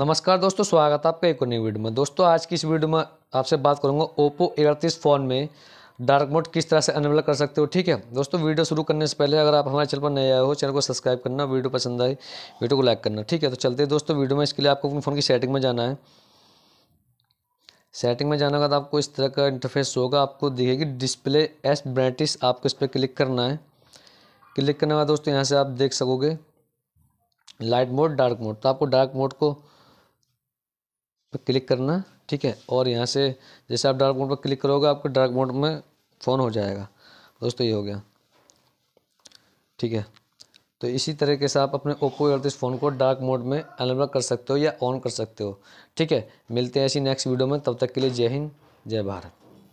नमस्कार दोस्तों स्वागत है आपका एक और नई वीडियो में दोस्तों आज की इस वीडियो में आपसे बात करूंगा ओप्पो इकतीस फ़ोन में डार्क मोड किस तरह से अनेबल कर सकते हो ठीक है दोस्तों वीडियो शुरू करने से पहले अगर आप हमारे चैनल पर नए आए हो चैनल को सब्सक्राइब करना वीडियो पसंद आए वीडियो को लाइक करना ठीक है तो चलते हैं दोस्तों वीडियो में इसके लिए आपको अपने फ़ोन की सेटिंग में जाना है सेटिंग में जाने के बाद आपको इस तरह का इंटरफेस होगा आपको दिखेगी डिस्प्ले एस ब्राइटिस आपको इस पर क्लिक करना है क्लिक करने के बाद दोस्तों यहाँ से आप देख सकोगे लाइट मोड डार्क मोड तो आपको डार्क मोड को पर क्लिक करना ठीक है और यहाँ से जैसे आप डार्क मोड पर क्लिक करोगे आपके डार्क मोड में फ़ोन हो जाएगा दोस्तों ये हो गया ठीक है तो इसी तरीके से आप अपने ओप्पो इस फ़ोन को डार्क मोड में अनलॉक कर सकते हो या ऑन कर सकते हो ठीक है मिलते हैं ऐसी नेक्स्ट वीडियो में तब तक के लिए जय हिंद जय भारत